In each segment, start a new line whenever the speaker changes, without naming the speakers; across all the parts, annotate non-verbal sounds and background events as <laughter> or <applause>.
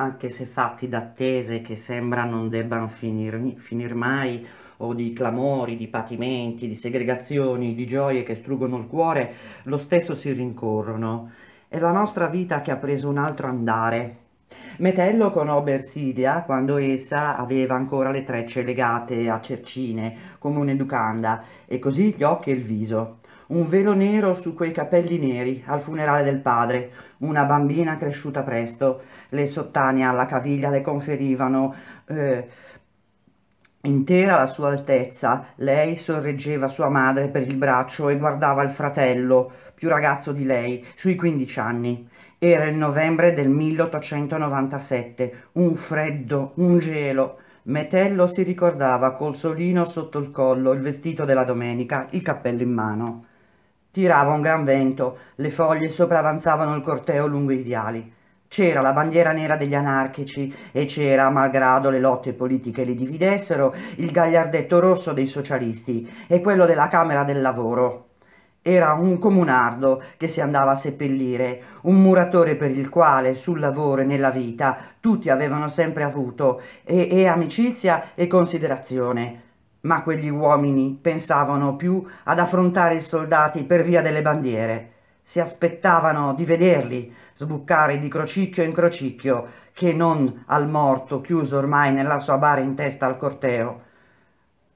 anche se fatti d'attese che sembra non debbano finire finir mai, o di clamori, di patimenti, di segregazioni, di gioie che struggono il cuore, lo stesso si rincorrono. È la nostra vita che ha preso un altro andare. Metello conobbe Ersidia quando essa aveva ancora le trecce legate a cercine, come un'educanda, e così gli occhi e il viso un velo nero su quei capelli neri al funerale del padre, una bambina cresciuta presto, le sottane alla caviglia le conferivano eh, intera la sua altezza, lei sorreggeva sua madre per il braccio e guardava il fratello, più ragazzo di lei, sui 15 anni. Era il novembre del 1897, un freddo, un gelo. Metello si ricordava col solino sotto il collo, il vestito della domenica, il cappello in mano. Tirava un gran vento, le foglie sopravanzavano il corteo lungo i viali. C'era la bandiera nera degli anarchici e c'era, malgrado le lotte politiche li dividessero, il gagliardetto rosso dei socialisti e quello della Camera del Lavoro. Era un comunardo che si andava a seppellire, un muratore per il quale sul lavoro e nella vita tutti avevano sempre avuto e, e amicizia e considerazione ma quegli uomini pensavano più ad affrontare i soldati per via delle bandiere. Si aspettavano di vederli sbuccare di crocicchio in crocicchio che non al morto chiuso ormai nella sua bara in testa al corteo.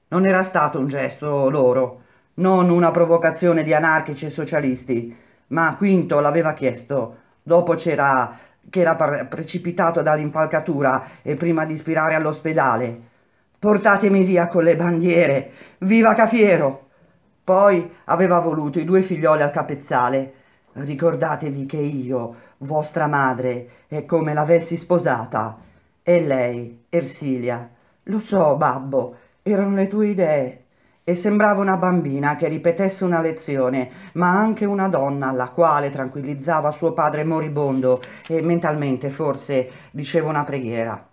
Non era stato un gesto loro, non una provocazione di anarchici e socialisti, ma Quinto l'aveva chiesto. Dopo c'era che era precipitato dall'impalcatura e prima di ispirare all'ospedale. Portatemi via con le bandiere! Viva Cafiero! Poi aveva voluto i due figlioli al capezzale. Ricordatevi che io, vostra madre, è come l'avessi sposata. E lei, Ersilia. Lo so, babbo, erano le tue idee. E sembrava una bambina che ripetesse una lezione, ma anche una donna alla quale tranquillizzava suo padre moribondo e mentalmente forse diceva una preghiera.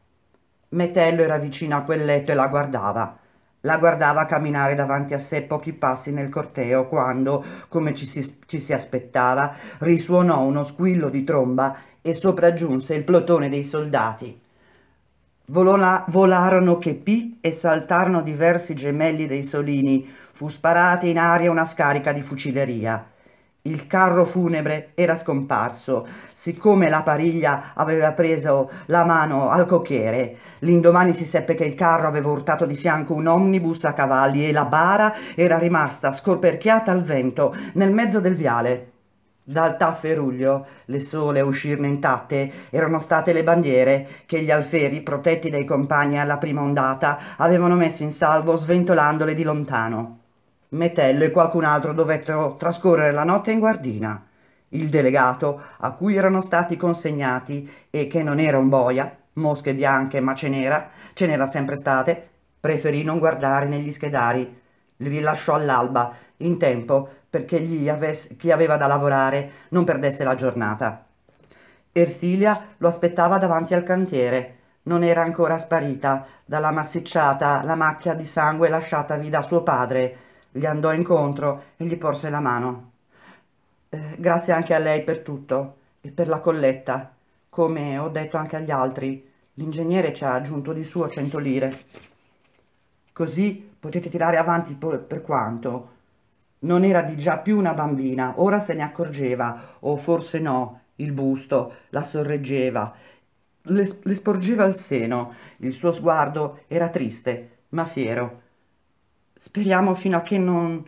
Metello era vicino a quel letto e la guardava. La guardava camminare davanti a sé pochi passi nel corteo quando, come ci si, ci si aspettava, risuonò uno squillo di tromba e sopraggiunse il plotone dei soldati. Volola, volarono chepì e saltarono diversi gemelli dei solini. Fu sparata in aria una scarica di fucileria. Il carro funebre era scomparso, siccome la pariglia aveva preso la mano al cocchiere. L'indomani si seppe che il carro aveva urtato di fianco un omnibus a cavalli e la bara era rimasta scorperchiata al vento nel mezzo del viale. Dal tafferuglio, le sole a uscirne intatte, erano state le bandiere che gli alferi, protetti dai compagni alla prima ondata, avevano messo in salvo sventolandole di lontano. Metello e qualcun altro dovettero trascorrere la notte in guardina. Il delegato, a cui erano stati consegnati e che non era un boia, mosche bianche ma ce n'era, ce n'era sempre state, preferì non guardare negli schedari. Li rilasciò all'alba, in tempo, perché avesse, chi aveva da lavorare non perdesse la giornata. Ersilia lo aspettava davanti al cantiere. Non era ancora sparita dalla massicciata la macchia di sangue lasciatavi da suo padre, gli andò incontro e gli porse la mano. Eh, grazie anche a lei per tutto e per la colletta. Come ho detto anche agli altri, l'ingegnere ci ha aggiunto di suo 100 lire. Così potete tirare avanti per quanto. Non era di già più una bambina, ora se ne accorgeva, o forse no, il busto la sorreggeva, le, le sporgeva il seno, il suo sguardo era triste, ma fiero speriamo fino a che non,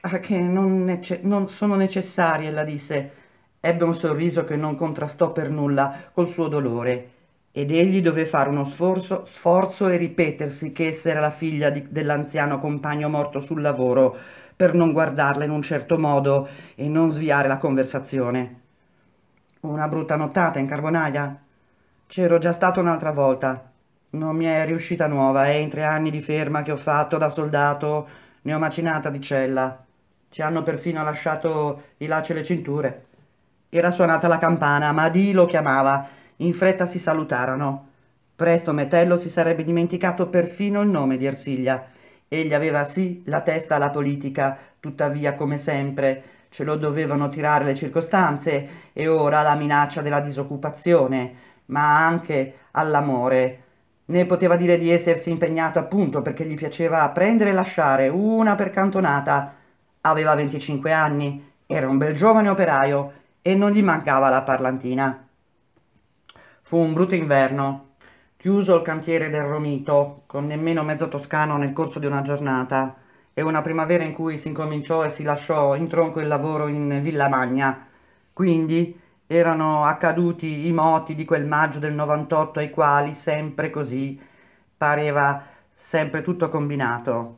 a che non, nece non sono necessarie, ella disse. Ebbe un sorriso che non contrastò per nulla col suo dolore ed egli dové fare uno sforzo, sforzo e ripetersi che essa era la figlia dell'anziano compagno morto sul lavoro per non guardarla in un certo modo e non sviare la conversazione. Una brutta nottata in carbonaia? C'ero già stato un'altra volta non mi è riuscita nuova e eh? in tre anni di ferma che ho fatto da soldato ne ho macinata di cella. Ci hanno perfino lasciato i lacci e le cinture. Era suonata la campana, ma Di lo chiamava. In fretta si salutarono. Presto Metello si sarebbe dimenticato perfino il nome di Ersilia. Egli aveva sì la testa alla politica, tuttavia, come sempre, ce lo dovevano tirare le circostanze e ora la minaccia della disoccupazione, ma anche all'amore, ne poteva dire di essersi impegnato appunto perché gli piaceva prendere e lasciare una per cantonata. Aveva 25 anni, era un bel giovane operaio e non gli mancava la parlantina. Fu un brutto inverno, chiuso il cantiere del Romito, con nemmeno mezzo toscano nel corso di una giornata, e una primavera in cui si incominciò e si lasciò in tronco il lavoro in Villa Magna. Quindi erano accaduti i moti di quel maggio del 98 ai quali sempre così pareva sempre tutto combinato.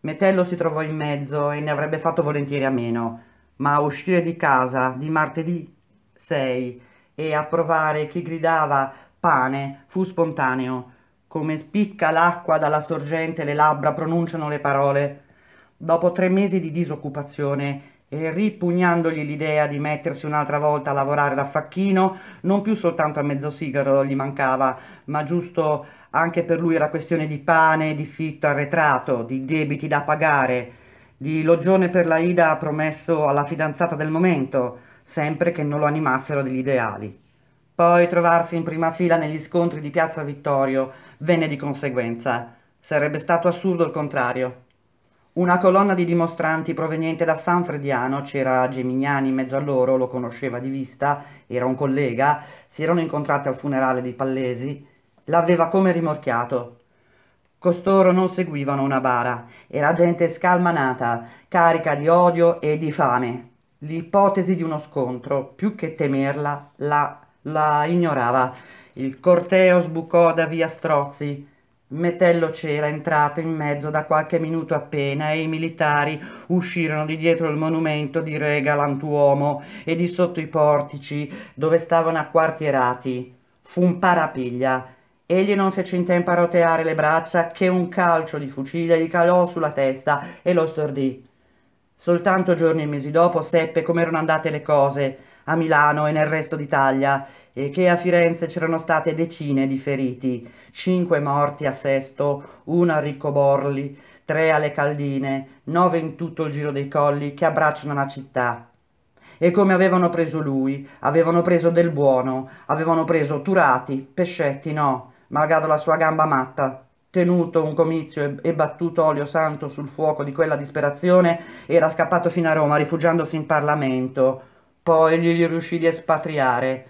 Metello si trovò in mezzo e ne avrebbe fatto volentieri a meno, ma uscire di casa di martedì 6 e approvare chi gridava pane fu spontaneo, come spicca l'acqua dalla sorgente le labbra pronunciano le parole. Dopo tre mesi di disoccupazione eh, ripugnandogli l'idea di mettersi un'altra volta a lavorare da facchino, non più soltanto a mezzo sigaro gli mancava, ma giusto anche per lui era questione di pane, di fitto arretrato, di debiti da pagare, di logione per la Ida promesso alla fidanzata del momento, sempre che non lo animassero degli ideali. Poi trovarsi in prima fila negli scontri di Piazza Vittorio venne di conseguenza. Sarebbe stato assurdo il contrario. Una colonna di dimostranti proveniente da San Frediano, c'era Gemignani in mezzo a loro, lo conosceva di vista, era un collega, si erano incontrati al funerale di Pallesi, l'aveva come rimorchiato. Costoro non seguivano una bara, era gente scalmanata, carica di odio e di fame. L'ipotesi di uno scontro, più che temerla, la, la ignorava. Il corteo sbucò da via Strozzi, Metello c'era entrato in mezzo da qualche minuto appena e i militari uscirono di dietro il monumento di Re Galantuomo e di sotto i portici dove stavano acquartierati. Fu un parapiglia. Egli non fece in tempo a roteare le braccia che un calcio di fucile gli calò sulla testa e lo stordì. Soltanto giorni e mesi dopo seppe come erano andate le cose a Milano e nel resto d'Italia e che a Firenze c'erano state decine di feriti, cinque morti a Sesto, uno a Ricco Borli, tre alle Caldine, nove in tutto il giro dei colli che abbracciano la città. E come avevano preso lui, avevano preso del buono, avevano preso Turati, Pescetti no, malgrado la sua gamba matta. Tenuto un comizio e battuto olio santo sul fuoco di quella disperazione, era scappato fino a Roma rifugiandosi in Parlamento. Poi gli riuscì di espatriare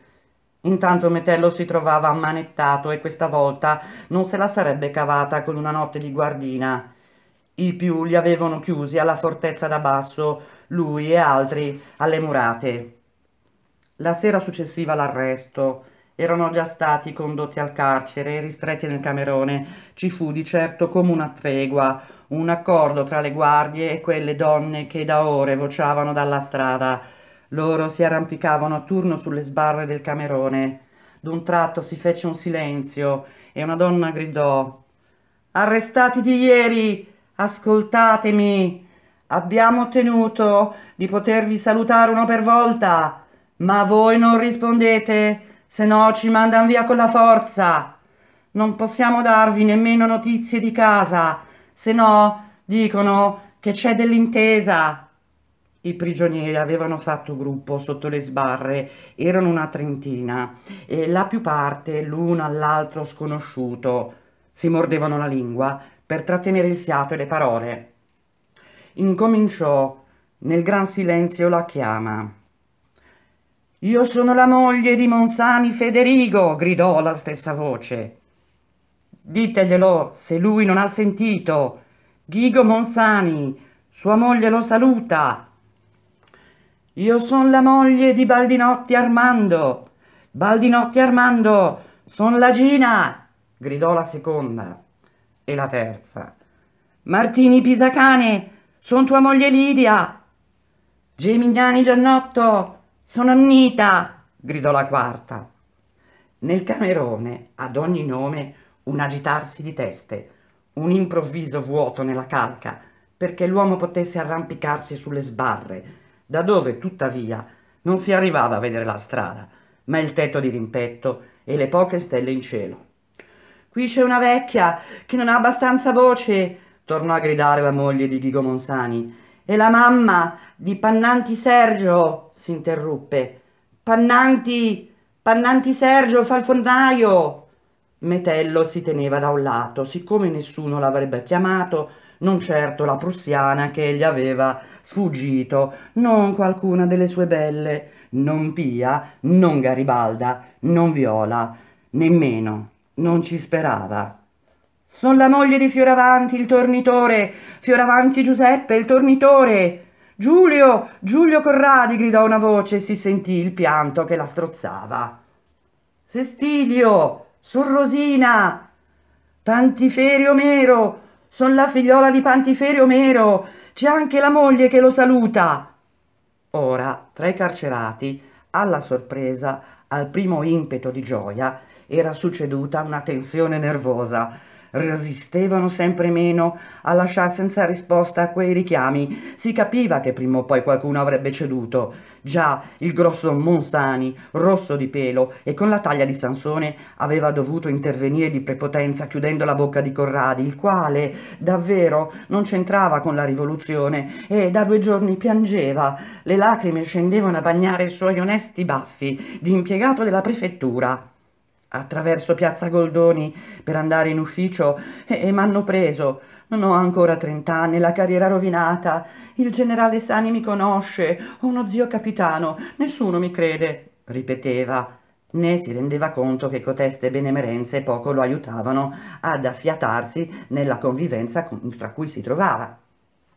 Intanto Metello si trovava ammanettato e questa volta non se la sarebbe cavata con una notte di guardina. I più li avevano chiusi alla fortezza da basso, lui e altri alle murate. La sera successiva all'arresto erano già stati condotti al carcere e ristretti nel camerone. Ci fu di certo come una tregua, un accordo tra le guardie e quelle donne che da ore vociavano dalla strada loro si arrampicavano a turno sulle sbarre del camerone. D'un tratto si fece un silenzio e una donna gridò Arrestati di ieri, ascoltatemi. Abbiamo ottenuto di potervi salutare uno per volta, ma voi non rispondete, se no ci mandan via con la forza. Non possiamo darvi nemmeno notizie di casa, se no dicono che c'è dell'intesa i prigionieri avevano fatto gruppo sotto le sbarre, erano una trentina, e la più parte, l'uno all'altro sconosciuto, si mordevano la lingua per trattenere il fiato e le parole. Incominciò nel gran silenzio la chiama. Io sono la moglie di Monsani Federigo, gridò la stessa voce. Diteglielo se lui non ha sentito. Ghigo Monsani, sua moglie lo saluta, io sono la moglie di Baldinotti Armando. Baldinotti Armando, son la Gina, gridò la seconda e la terza. Martini Pisacane, son tua moglie Lidia. Gemignani Giannotto, sono Annita, gridò la quarta. Nel camerone, ad ogni nome, un agitarsi di teste, un improvviso vuoto nella calca, perché l'uomo potesse arrampicarsi sulle sbarre, da dove tuttavia non si arrivava a vedere la strada, ma il tetto di rimpetto e le poche stelle in cielo. Qui c'è una vecchia che non ha abbastanza voce, tornò a gridare la moglie di Ghigo Monsani. E la mamma di Pannanti Sergio, si interruppe. Pannanti, Pannanti Sergio, il falfondaio! Metello si teneva da un lato, siccome nessuno l'avrebbe chiamato, non certo la prussiana che gli aveva sfuggito, non qualcuna delle sue belle, non Pia, non Garibalda, non Viola, nemmeno, non ci sperava. Son la moglie di Fioravanti, il tornitore, Fioravanti Giuseppe, il tornitore. Giulio, Giulio Corradi, gridò una voce e si sentì il pianto che la strozzava. Sestilio, Rosina! Pantiferio Mero, sono la figliola di Pantiferio Mero. C'è anche la moglie che lo saluta. Ora, tra i carcerati, alla sorpresa, al primo impeto di gioia, era succeduta una tensione nervosa resistevano sempre meno a lasciar senza risposta a quei richiami. Si capiva che prima o poi qualcuno avrebbe ceduto. Già il grosso Monsani, rosso di pelo e con la taglia di Sansone, aveva dovuto intervenire di prepotenza chiudendo la bocca di Corradi, il quale davvero non c'entrava con la rivoluzione e da due giorni piangeva. Le lacrime scendevano a bagnare i suoi onesti baffi di impiegato della prefettura attraverso Piazza Goldoni per andare in ufficio e, e m'hanno preso. Non ho ancora trent'anni, la carriera rovinata. Il generale Sani mi conosce, ho uno zio capitano, nessuno mi crede, ripeteva. Né si rendeva conto che coteste benemerenze poco lo aiutavano ad affiatarsi nella convivenza tra cui si trovava.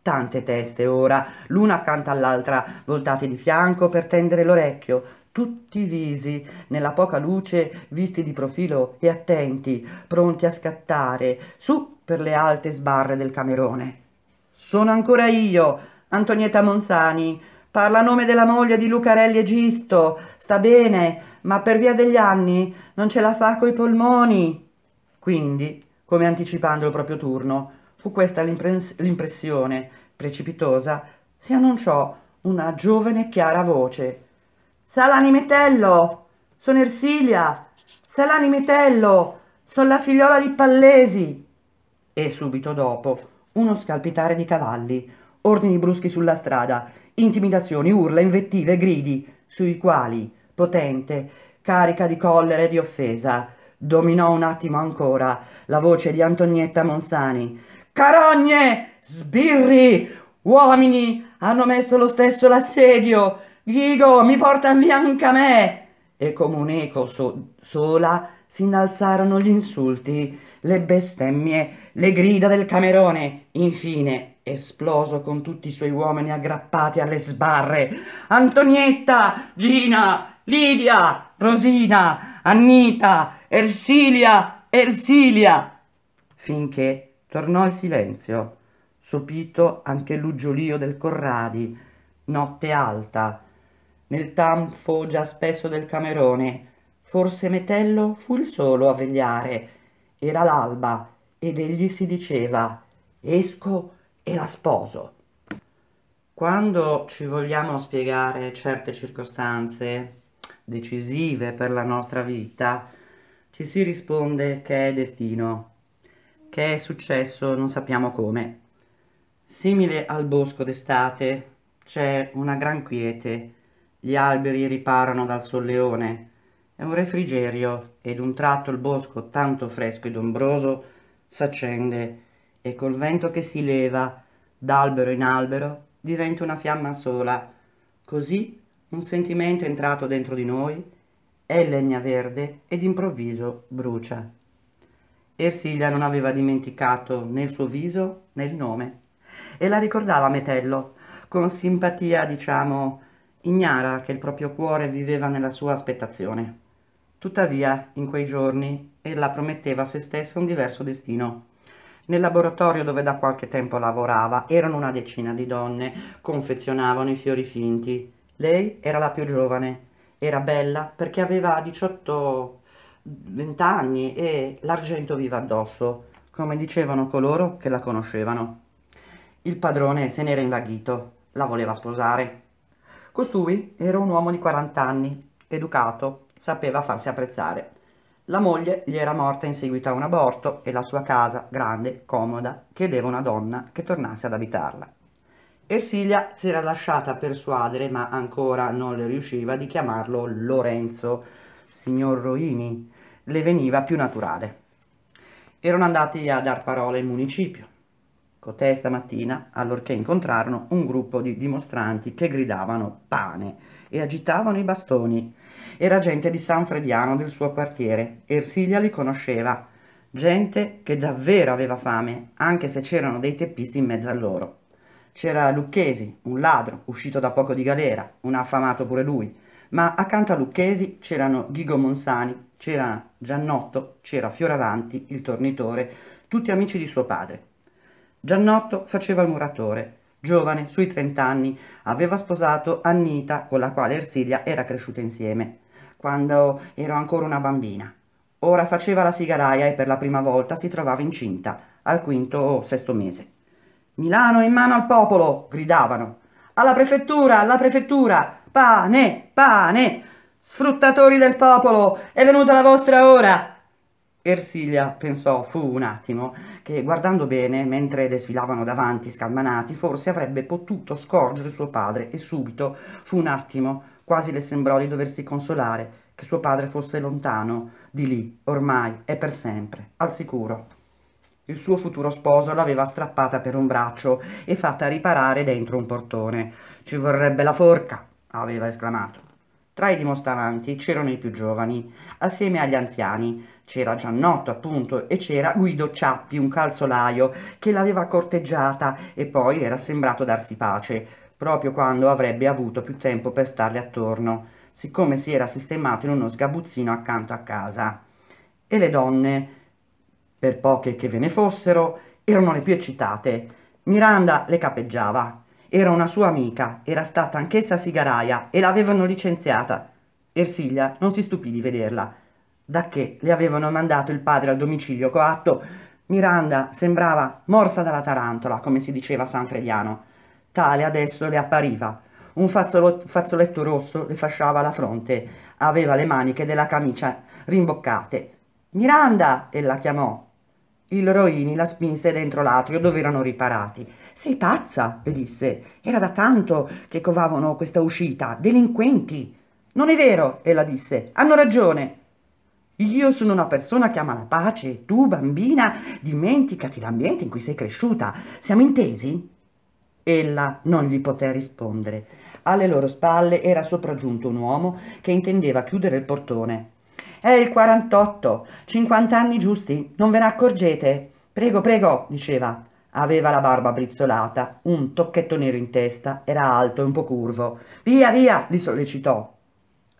Tante teste ora, l'una accanto all'altra, voltate di fianco per tendere l'orecchio, tutti i visi, nella poca luce, visti di profilo e attenti, pronti a scattare, su per le alte sbarre del camerone. Sono ancora io, Antonietta Monsani. Parla a nome della moglie di Lucarelli Egisto. Sta bene, ma per via degli anni non ce la fa coi polmoni. Quindi, come anticipando il proprio turno, fu questa l'impressione precipitosa, si annunciò una giovane chiara voce Salanimetello, sono Ersilia, Salanimetello, sono la figliola di Pallesi. E subito dopo uno scalpitare di cavalli, ordini bruschi sulla strada, intimidazioni, urla, invettive, gridi, sui quali, potente, carica di collera e di offesa, dominò un attimo ancora la voce di Antonietta Monsani. Carogne, sbirri, uomini, hanno messo lo stesso l'assedio Vigo, mi porta via anche a me! E come un'eco so sola si innalzarono gli insulti, le bestemmie, le grida del Camerone. Infine, esploso con tutti i suoi uomini aggrappati alle sbarre, Antonietta, Gina, Lidia, Rosina, Annita, Ersilia, Ersilia, finché tornò il silenzio, sopito anche l'uggiolio del Corradi, notte alta, nel tanfo già spesso del Camerone, forse Metello fu il solo a vegliare. Era l'alba ed egli si diceva «Esco e la sposo». Quando ci vogliamo spiegare certe circostanze decisive per la nostra vita, ci si risponde che è destino, che è successo non sappiamo come. Simile al bosco d'estate c'è una gran quiete gli alberi riparano dal solleone. È un refrigerio ed un tratto il bosco, tanto fresco ed ombroso, s'accende e col vento che si leva d'albero in albero diventa una fiamma sola. Così un sentimento è entrato dentro di noi, è legna verde ed improvviso brucia. Ersilia non aveva dimenticato né il suo viso né il nome e la ricordava Metello, con simpatia, diciamo, ignara che il proprio cuore viveva nella sua aspettazione. Tuttavia, in quei giorni, ella prometteva a se stessa un diverso destino. Nel laboratorio dove da qualche tempo lavorava erano una decina di donne, confezionavano i fiori finti. Lei era la più giovane, era bella perché aveva 18 20 anni e l'argento viva addosso, come dicevano coloro che la conoscevano. Il padrone se n'era invaghito, la voleva sposare, Costui era un uomo di 40 anni, educato, sapeva farsi apprezzare. La moglie gli era morta in seguito a un aborto e la sua casa, grande, comoda, chiedeva una donna che tornasse ad abitarla. Ersilia si era lasciata persuadere, ma ancora non le riusciva, di chiamarlo Lorenzo, signor Roini, le veniva più naturale. Erano andati a dar parola in municipio. Cotè ecco, stamattina, allorché incontrarono un gruppo di dimostranti che gridavano pane e agitavano i bastoni. Era gente di San Frediano del suo quartiere. Ersilia li conosceva. Gente che davvero aveva fame, anche se c'erano dei teppisti in mezzo a loro. C'era Lucchesi, un ladro, uscito da poco di galera, un affamato pure lui. Ma accanto a Lucchesi c'erano Ghigo Monsani, c'era Giannotto, c'era Fioravanti, il tornitore, tutti amici di suo padre. Giannotto faceva il muratore. Giovane, sui 30 anni, aveva sposato Annita, con la quale Ersilia era cresciuta insieme, quando ero ancora una bambina. Ora faceva la sigaraia e per la prima volta si trovava incinta, al quinto o sesto mese. Milano in mano al popolo! gridavano. Alla prefettura, alla prefettura! Pane, pane! Sfruttatori del popolo, è venuta la vostra ora! Ersilia pensò, fu un attimo, che guardando bene, mentre le sfilavano davanti scalmanati, forse avrebbe potuto scorgere suo padre e subito, fu un attimo, quasi le sembrò di doversi consolare, che suo padre fosse lontano, di lì, ormai, e per sempre, al sicuro. Il suo futuro sposo l'aveva strappata per un braccio e fatta riparare dentro un portone. Ci vorrebbe la forca, aveva esclamato. Tra i dimostranti c'erano i più giovani, assieme agli anziani, c'era Giannotto appunto e c'era Guido Ciappi, un calzolaio, che l'aveva corteggiata e poi era sembrato darsi pace, proprio quando avrebbe avuto più tempo per starle attorno, siccome si era sistemato in uno sgabuzzino accanto a casa. E le donne, per poche che ve ne fossero, erano le più eccitate. Miranda le capeggiava, era una sua amica, era stata anch'essa sigaraia e l'avevano licenziata. Ersilia non si stupì di vederla, da che le avevano mandato il padre al domicilio coatto. Miranda sembrava morsa dalla tarantola, come si diceva a San Frediano. Tale adesso le appariva. Un fazzoletto rosso le fasciava la fronte, aveva le maniche della camicia rimboccate. Miranda! ella chiamò, il Roini la spinse dentro l'atrio dove erano riparati. Sei pazza, le disse. Era da tanto che covavano questa uscita. Delinquenti. Non è vero, ella disse. Hanno ragione. Io sono una persona che ama la pace e tu, bambina, dimenticati l'ambiente in cui sei cresciuta. Siamo intesi? Ella non gli poté rispondere. Alle loro spalle era sopraggiunto un uomo che intendeva chiudere il portone. È il 48, 50 anni giusti, non ve ne accorgete? Prego, prego, diceva. Aveva la barba brizzolata, un tocchetto nero in testa, era alto e un po' curvo. Via, via, li sollecitò.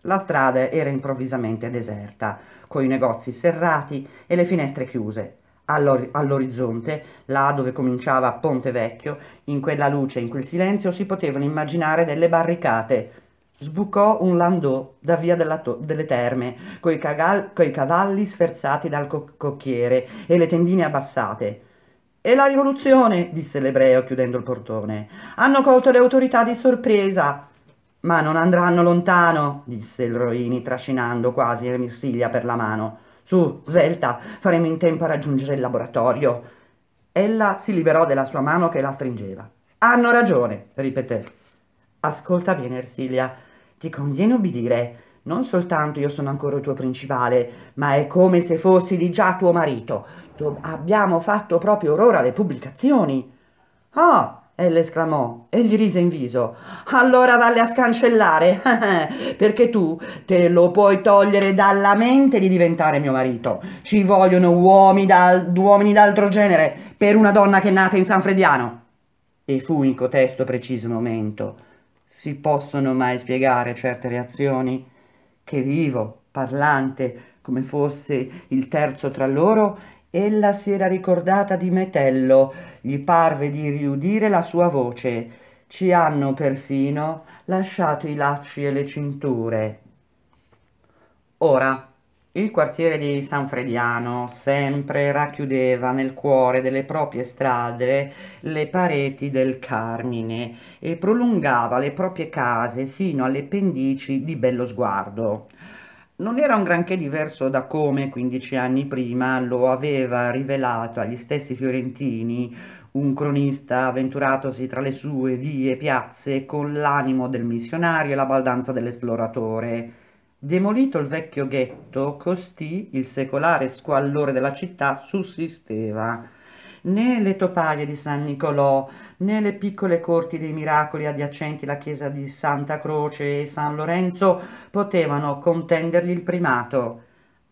La strada era improvvisamente deserta, coi negozi serrati e le finestre chiuse. all'orizzonte, là dove cominciava Ponte Vecchio, in quella luce, e in quel silenzio si potevano immaginare delle barricate, Sbucò un landò da via delle terme, coi, coi cavalli sferzati dal co cocchiere e le tendine abbassate. E la rivoluzione, disse l'ebreo chiudendo il portone. Hanno colto le autorità di sorpresa. Ma non andranno lontano, disse il Roini, trascinando quasi Ermissiglia per la mano. Su, svelta, faremo in tempo a raggiungere il laboratorio. Ella si liberò della sua mano che la stringeva. Hanno ragione, ripeté. Ascolta bene, Ersilia, ti conviene ubbidire. Non soltanto io sono ancora il tuo principale, ma è come se fossi di già tuo marito. Do abbiamo fatto proprio ora le pubblicazioni. Oh, ah, ella esclamò e gli rise in viso. Allora valle a scancellare, <laughs> perché tu te lo puoi togliere dalla mente di diventare mio marito. Ci vogliono uomini d'altro genere per una donna che è nata in San Frediano. E fu in cotesto preciso momento si possono mai spiegare certe reazioni che vivo, parlante, come fosse il terzo tra loro, ella si era ricordata di Metello, gli parve di riudire la sua voce. Ci hanno perfino lasciato i lacci e le cinture. Ora, il quartiere di San Frediano sempre racchiudeva nel cuore delle proprie strade le pareti del Carmine e prolungava le proprie case fino alle pendici di Bello Sguardo. Non era un granché diverso da come 15 anni prima lo aveva rivelato agli stessi fiorentini un cronista avventuratosi tra le sue vie e piazze con l'animo del missionario e la baldanza dell'esploratore Demolito il vecchio ghetto, costì il secolare squallore della città sussisteva. Né le topaie di San Nicolò, né le piccole corti dei miracoli adiacenti la chiesa di Santa Croce e San Lorenzo potevano contendergli il primato.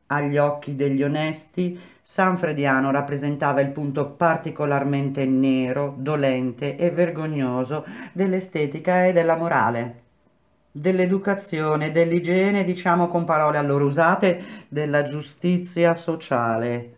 Agli occhi degli onesti, San Frediano rappresentava il punto particolarmente nero, dolente e vergognoso dell'estetica e della morale dell'educazione, dell'igiene, diciamo con parole allora usate, della giustizia sociale.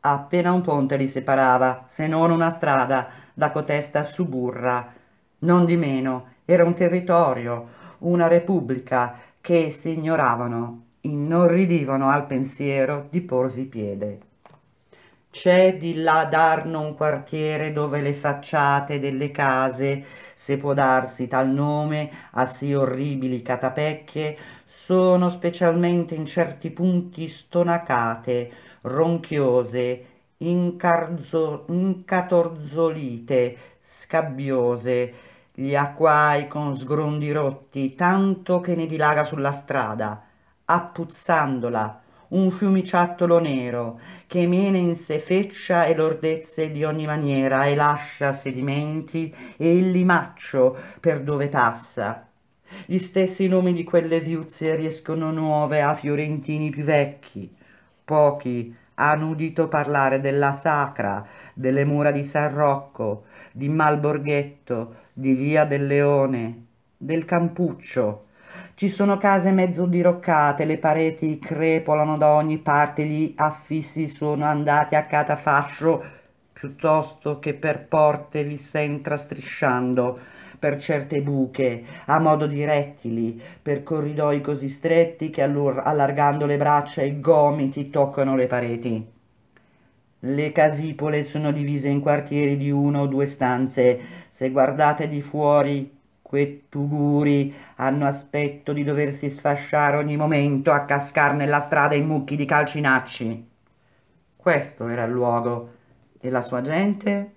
Appena un ponte li separava, se non una strada, da cotesta suburra. Non di meno, era un territorio, una repubblica, che si ignoravano, inorridivano al pensiero di porvi piede c'è di là ad Arno un quartiere dove le facciate delle case, se può darsi tal nome, a sì orribili catapecchie, sono specialmente in certi punti stonacate, ronchiose, incarzo, incatorzolite, scabbiose, gli acquai con sgrondi rotti, tanto che ne dilaga sulla strada, appuzzandola, un fiumiciattolo nero, che mena in sé feccia e lordezze di ogni maniera, e lascia sedimenti e il limaccio per dove passa. Gli stessi nomi di quelle viuzze riescono nuove a fiorentini più vecchi. Pochi hanno udito parlare della Sacra, delle mura di San Rocco, di Malborghetto, di Via del Leone, del Campuccio, ci sono case mezzo diroccate, le pareti crepolano da ogni parte, gli affissi sono andati a catafascio piuttosto che per porte vi s'entra strisciando per certe buche, a modo di rettili, per corridoi così stretti che allargando le braccia e i gomiti toccano le pareti. Le casipole sono divise in quartieri di uno o due stanze. Se guardate di fuori quei Tuguri hanno aspetto di doversi sfasciare ogni momento a cascar nella strada in mucchi di calcinacci. Questo era il luogo e la sua gente?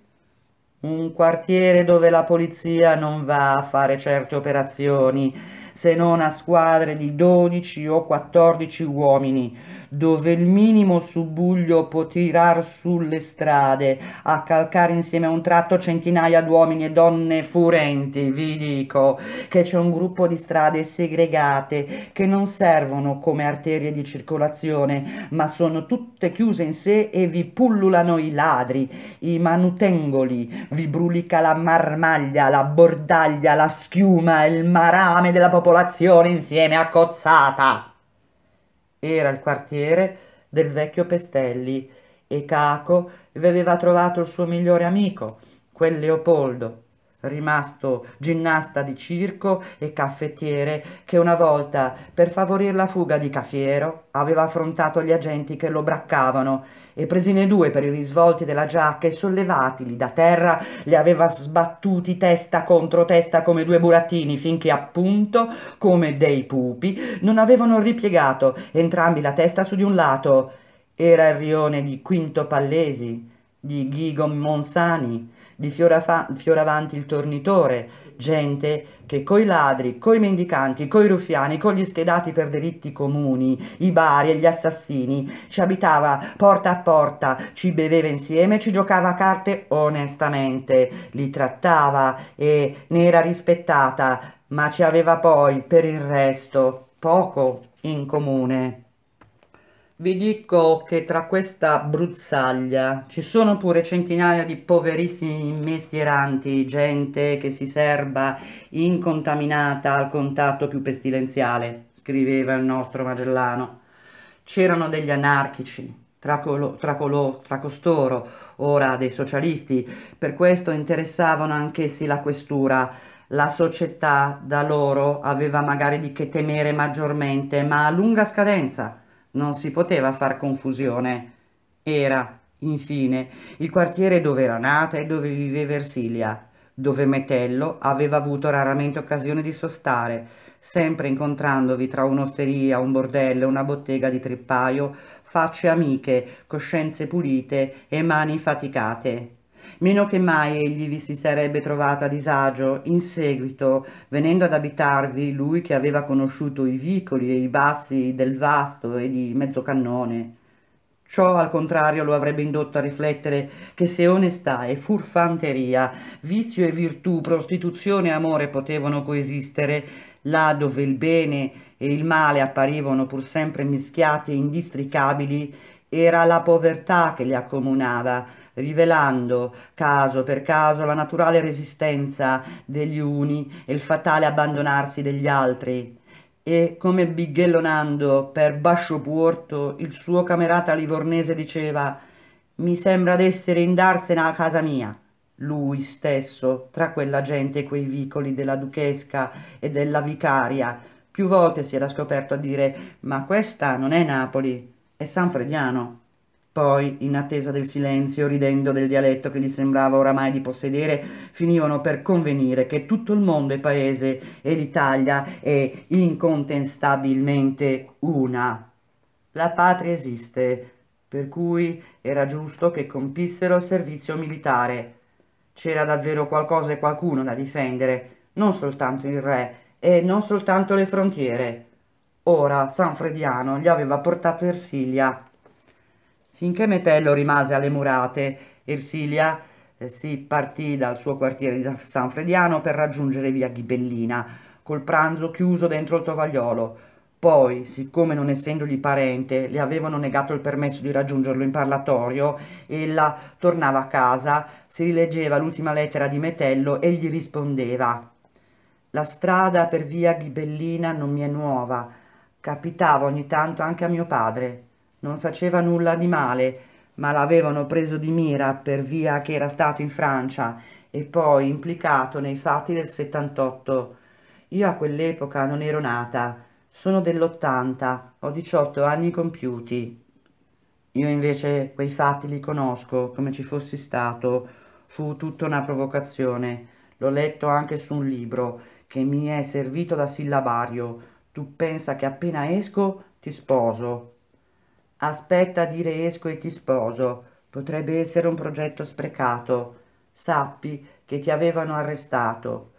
Un quartiere dove la polizia non va a fare certe operazioni, se non a squadre di 12 o 14 uomini, dove il minimo subbuglio può tirar sulle strade, a calcare insieme a un tratto centinaia d'uomini e donne furenti, vi dico, che c'è un gruppo di strade segregate che non servono come arterie di circolazione, ma sono tutte chiuse in sé e vi pullulano i ladri, i manutengoli, vi brulica la marmaglia, la bordaglia, la schiuma, il marame della popolazione insieme a cozzata. Era il quartiere del vecchio Pestelli e Caco vi aveva trovato il suo migliore amico, quel Leopoldo, rimasto ginnasta di circo e caffettiere che una volta, per favorire la fuga di Cafiero, aveva affrontato gli agenti che lo braccavano e presine due per i risvolti della giacca e sollevatili da terra li aveva sbattuti testa contro testa come due burattini finché appunto, come dei pupi, non avevano ripiegato entrambi la testa su di un lato. Era il rione di Quinto Pallesi, di Ghigo Monsani, di Fioravanti il Tornitore, gente che coi ladri, coi mendicanti, coi ruffiani, con gli schedati per delitti comuni, i bari e gli assassini, ci abitava porta a porta, ci beveva insieme, ci giocava a carte onestamente, li trattava e ne era rispettata, ma ci aveva poi, per il resto, poco in comune vi dico che tra questa bruzzaglia ci sono pure centinaia di poverissimi mestieranti, gente che si serba incontaminata al contatto più pestilenziale, scriveva il nostro Magellano. C'erano degli anarchici, tra, colo, tra, colo, tra, costoro, ora dei socialisti. Per questo interessavano anch'essi la questura. La società da loro aveva magari di che temere maggiormente, ma a lunga scadenza. Non si poteva far confusione. Era, infine, il quartiere dove era nata e dove viveva Ersilia, dove Metello aveva avuto raramente occasione di sostare, sempre incontrandovi tra un'osteria, un bordello, una bottega di trippaio, facce amiche, coscienze pulite e mani faticate meno che mai egli vi si sarebbe trovato a disagio, in seguito, venendo ad abitarvi lui che aveva conosciuto i vicoli e i bassi del vasto e di mezzocannone. Ciò al contrario lo avrebbe indotto a riflettere che se onestà e furfanteria, vizio e virtù, prostituzione e amore potevano coesistere, là dove il bene e il male apparivano pur sempre mischiati e indistricabili, era la povertà che li accomunava rivelando caso per caso la naturale resistenza degli uni e il fatale abbandonarsi degli altri e come bighellonando per Basciopuorto il suo camerata livornese diceva mi sembra d'essere indarsene a casa mia lui stesso tra quella gente e quei vicoli della duchesca e della vicaria più volte si era scoperto a dire ma questa non è Napoli è San Frediano poi, in attesa del silenzio, ridendo del dialetto che gli sembrava oramai di possedere, finivano per convenire che tutto il mondo è paese e l'Italia è incontestabilmente una. La patria esiste, per cui era giusto che compissero il servizio militare. C'era davvero qualcosa e qualcuno da difendere, non soltanto il re e non soltanto le frontiere. Ora Sanfrediano gli aveva portato Ersilia Finché Metello rimase alle murate, Ersilia eh, si partì dal suo quartiere di San Frediano per raggiungere via Ghibellina, col pranzo chiuso dentro il tovagliolo. Poi, siccome non essendogli parente, le avevano negato il permesso di raggiungerlo in parlatorio, ella tornava a casa, si rileggeva l'ultima lettera di Metello e gli rispondeva «La strada per via Ghibellina non mi è nuova, capitava ogni tanto anche a mio padre, non faceva nulla di male, ma l'avevano preso di mira per via che era stato in Francia e poi implicato nei fatti del 78. Io a quell'epoca non ero nata, sono dell'80, ho 18 anni compiuti. Io invece quei fatti li conosco, come ci fossi stato, fu tutta una provocazione. L'ho letto anche su un libro che mi è servito da sillabario. Tu pensa che appena esco ti sposo, Aspetta a dire esco e ti sposo. Potrebbe essere un progetto sprecato. Sappi che ti avevano arrestato.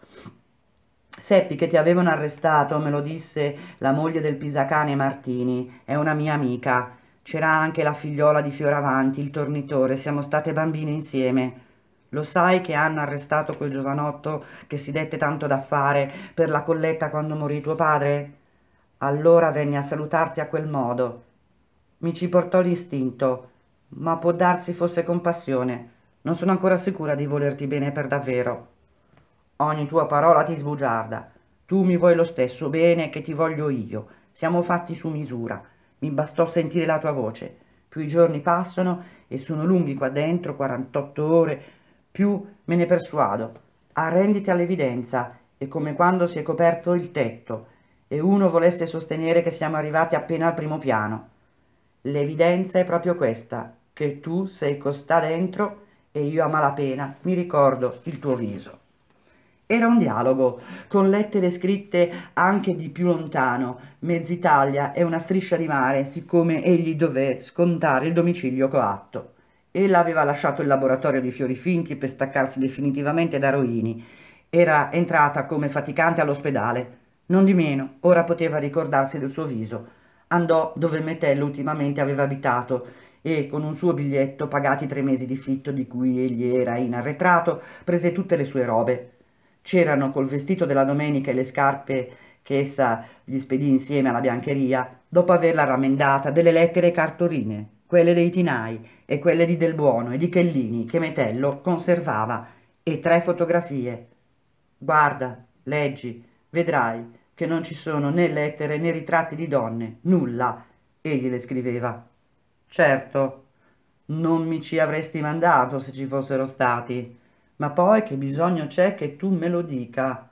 Seppi che ti avevano arrestato, me lo disse la moglie del Pisacane Martini, è una mia amica. C'era anche la figliola di Fioravanti, il tornitore, siamo state bambine insieme. Lo sai che hanno arrestato quel giovanotto che si dette tanto da fare per la colletta quando morì tuo padre? Allora venne a salutarti a quel modo. Mi ci portò l'istinto, ma può darsi fosse compassione. Non sono ancora sicura di volerti bene per davvero. Ogni tua parola ti sbugiarda. Tu mi vuoi lo stesso bene che ti voglio io. Siamo fatti su misura. Mi bastò sentire la tua voce. Più i giorni passano e sono lunghi qua dentro, 48 ore, più me ne persuado. Arrenditi all'evidenza. È come quando si è coperto il tetto e uno volesse sostenere che siamo arrivati appena al primo piano. L'evidenza è proprio questa, che tu sei costà dentro e io a malapena mi ricordo il tuo viso. Era un dialogo, con lettere scritte anche di più lontano, mezz'Italia e una striscia di mare, siccome egli dové scontare il domicilio coatto. Ella aveva lasciato il laboratorio di fiori finti per staccarsi definitivamente da Roini. Era entrata come faticante all'ospedale. Non di meno, ora poteva ricordarsi del suo viso, andò dove Metello ultimamente aveva abitato e con un suo biglietto, pagati tre mesi di fitto di cui egli era in arretrato, prese tutte le sue robe. C'erano col vestito della domenica e le scarpe che essa gli spedì insieme alla biancheria, dopo averla rammendata, delle lettere cartorine, quelle dei Tinai e quelle di Del Buono e di Chellini che Metello conservava, e tre fotografie. Guarda, leggi, vedrai, che non ci sono né lettere né ritratti di donne, nulla, egli le scriveva. Certo, non mi ci avresti mandato se ci fossero stati, ma poi che bisogno c'è che tu me lo dica?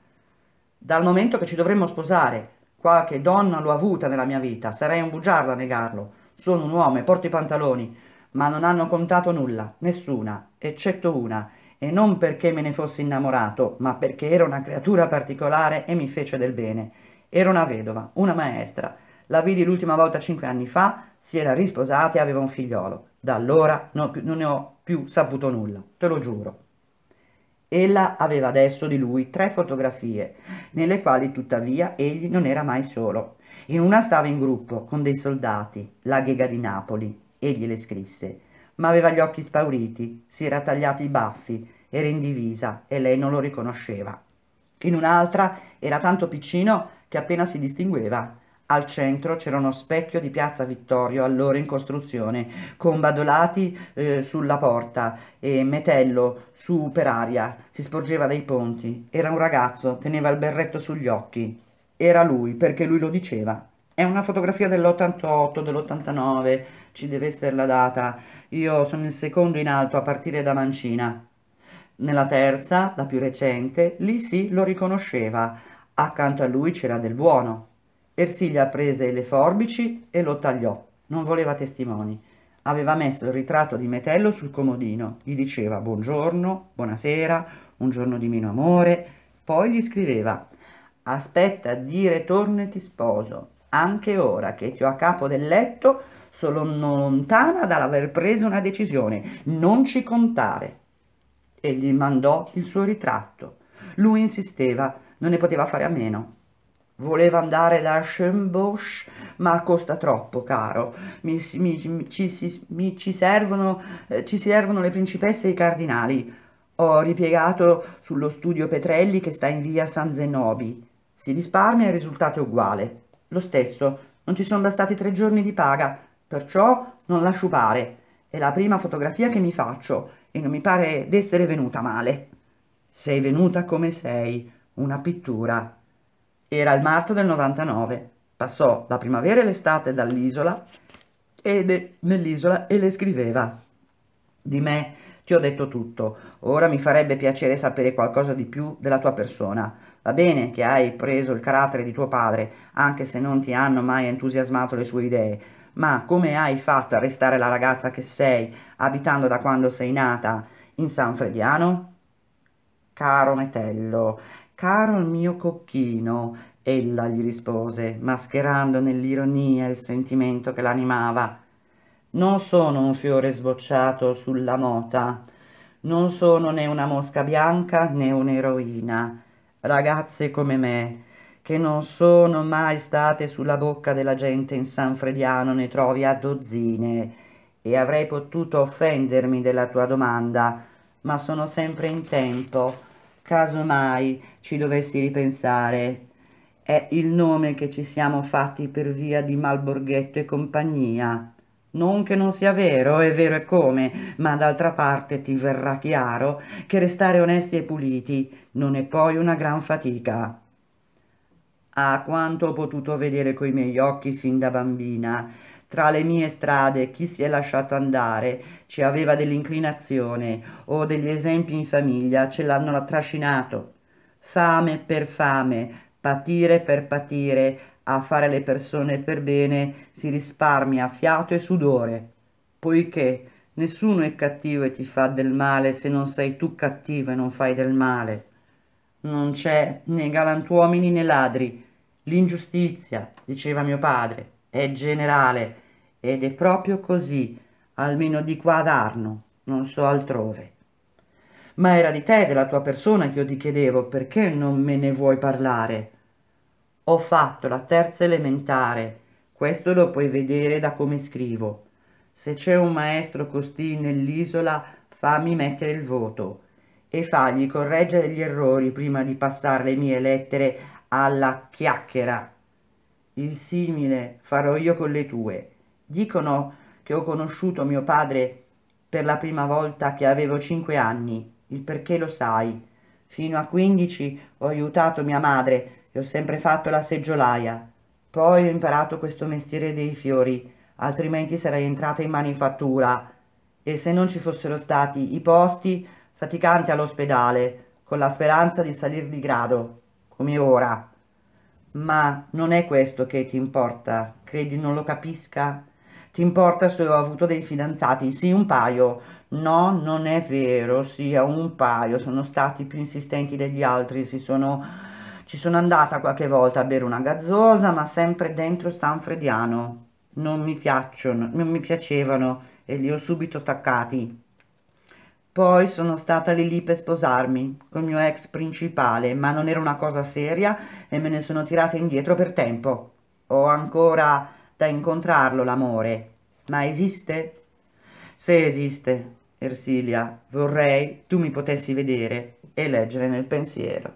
Dal momento che ci dovremmo sposare, qualche donna l'ho avuta nella mia vita, sarei un bugiardo a negarlo. Sono un uomo e porto i pantaloni, ma non hanno contato nulla, nessuna, eccetto una, e non perché me ne fossi innamorato, ma perché era una creatura particolare e mi fece del bene. Era una vedova, una maestra. La vidi l'ultima volta cinque anni fa, si era risposata e aveva un figliolo. Da allora no, non ne ho più saputo nulla, te lo giuro. Ella aveva adesso di lui tre fotografie, nelle quali tuttavia egli non era mai solo. In una stava in gruppo con dei soldati, la Ghega di Napoli. Egli le scrisse, ma aveva gli occhi spauriti, si era tagliati i baffi, era in divisa e lei non lo riconosceva. In un'altra era tanto piccino che appena si distingueva. Al centro c'era uno specchio di Piazza Vittorio, allora in costruzione, con Badolati eh, sulla porta e Metello su per aria. Si sporgeva dai ponti. Era un ragazzo, teneva il berretto sugli occhi. Era lui, perché lui lo diceva. È una fotografia dell'88, dell'89, ci deve essere la data. Io sono il secondo in alto a partire da Mancina. Nella terza, la più recente, lì sì lo riconosceva, accanto a lui c'era del buono. Ersilia prese le forbici e lo tagliò, non voleva testimoni. Aveva messo il ritratto di Metello sul comodino, gli diceva buongiorno, buonasera, un giorno di meno amore, poi gli scriveva aspetta dire torno e ti sposo, anche ora che ti ho a capo del letto, sono lontana dall'aver preso una decisione, non ci contare e gli mandò il suo ritratto. Lui insisteva, non ne poteva fare a meno. Voleva andare da Schönbosch, ma costa troppo, caro. Mi, mi, ci, mi, ci, servono, eh, ci servono le principesse e i cardinali. Ho ripiegato sullo studio Petrelli che sta in via San Zenobi. Si risparmia e il risultato è uguale. Lo stesso, non ci sono bastati tre giorni di paga, perciò non lascio pare. È la prima fotografia che mi faccio e non mi pare d'essere venuta male. Sei venuta come sei, una pittura. Era il marzo del 99, passò la primavera e l'estate dall'isola e nell'isola e le scriveva. Di me ti ho detto tutto, ora mi farebbe piacere sapere qualcosa di più della tua persona. Va bene che hai preso il carattere di tuo padre, anche se non ti hanno mai entusiasmato le sue idee, ma come hai fatto a restare la ragazza che sei, abitando da quando sei nata in San Frediano? Caro metello, caro il mio cocchino, ella gli rispose, mascherando nell'ironia il sentimento che l'animava. Non sono un fiore sbocciato sulla mota, non sono né una mosca bianca né un'eroina. Ragazze come me, che non sono mai state sulla bocca della gente in San Frediano, ne trovi a dozzine e avrei potuto offendermi della tua domanda, ma sono sempre in tempo, caso mai ci dovessi ripensare. È il nome che ci siamo fatti per via di Malborghetto e compagnia. Non che non sia vero, è vero e come, ma d'altra parte ti verrà chiaro che restare onesti e puliti non è poi una gran fatica a quanto ho potuto vedere coi miei occhi fin da bambina. Tra le mie strade chi si è lasciato andare, ci aveva dell'inclinazione o degli esempi in famiglia, ce l'hanno trascinato. Fame per fame, patire per patire, a fare le persone per bene si risparmia fiato e sudore, poiché nessuno è cattivo e ti fa del male se non sei tu cattivo e non fai del male. Non c'è né galantuomini né ladri, L'ingiustizia, diceva mio padre, è generale ed è proprio così, almeno di qua ad Arno, non so altrove. Ma era di te, della tua persona, che io ti chiedevo perché non me ne vuoi parlare. Ho fatto la terza elementare, questo lo puoi vedere da come scrivo. Se c'è un maestro costì nell'isola, fammi mettere il voto e fagli correggere gli errori prima di passare le mie lettere alla chiacchiera. Il simile farò io con le tue. Dicono che ho conosciuto mio padre per la prima volta che avevo cinque anni, il perché lo sai. Fino a quindici ho aiutato mia madre e ho sempre fatto la seggiolaia. Poi ho imparato questo mestiere dei fiori, altrimenti sarei entrata in manifattura. E se non ci fossero stati i posti, faticanti all'ospedale, con la speranza di salir di grado come ora, ma non è questo che ti importa, credi non lo capisca? Ti importa se ho avuto dei fidanzati? Sì, un paio. No, non è vero, sia sì, un paio. Sono stati più insistenti degli altri, si sono... Ci sono andata qualche volta a bere una gazzosa, ma sempre dentro San Frediano. Non mi piacciono, non mi piacevano e li ho subito staccati. Poi sono stata lì lì per sposarmi col mio ex principale, ma non era una cosa seria e me ne sono tirata indietro per tempo. Ho ancora da incontrarlo l'amore. Ma esiste? Se esiste, Ersilia, vorrei tu mi potessi vedere e leggere nel pensiero.